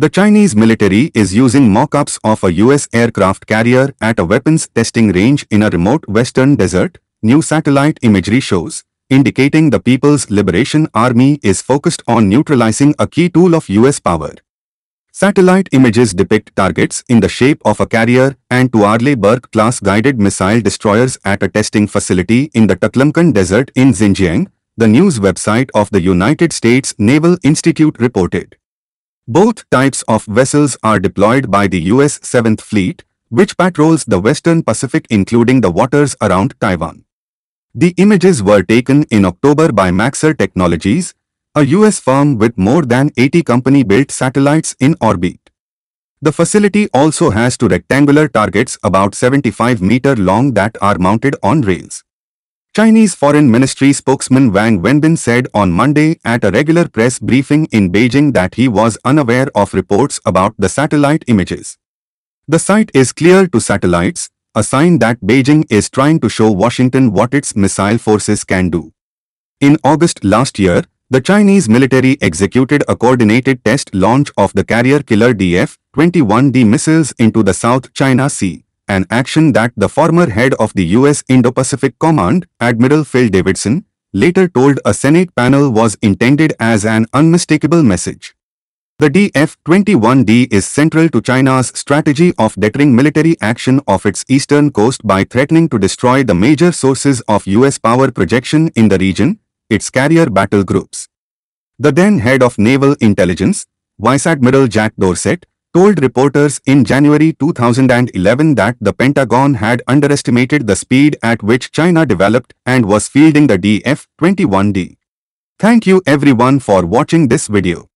The Chinese military is using mock-ups of a US aircraft carrier at a weapons testing range in a remote western desert, new satellite imagery shows, indicating the People's Liberation Army is focused on neutralizing a key tool of US power. Satellite images depict targets in the shape of a carrier and two Arleigh Burke-class guided missile destroyers at a testing facility in the Taklamakan Desert in Xinjiang, the news website of the United States Naval Institute reported. Both types of vessels are deployed by the U.S. 7th Fleet, which patrols the western Pacific including the waters around Taiwan. The images were taken in October by Maxar Technologies, a U.S. firm with more than 80 company-built satellites in orbit. The facility also has two rectangular targets about 75 meter long that are mounted on rails. Chinese Foreign Ministry spokesman Wang Wenbin said on Monday at a regular press briefing in Beijing that he was unaware of reports about the satellite images. The site is clear to satellites, a sign that Beijing is trying to show Washington what its missile forces can do. In August last year, the Chinese military executed a coordinated test launch of the carrier killer DF-21D missiles into the South China Sea an action that the former head of the U.S. Indo-Pacific Command, Admiral Phil Davidson, later told a Senate panel was intended as an unmistakable message. The DF-21D is central to China's strategy of deterring military action off its eastern coast by threatening to destroy the major sources of U.S. power projection in the region, its carrier battle groups. The then head of naval intelligence, Vice Admiral Jack Dorsett, told reporters in January 2011 that the Pentagon had underestimated the speed at which China developed and was fielding the DF-21D. Thank you everyone for watching this video.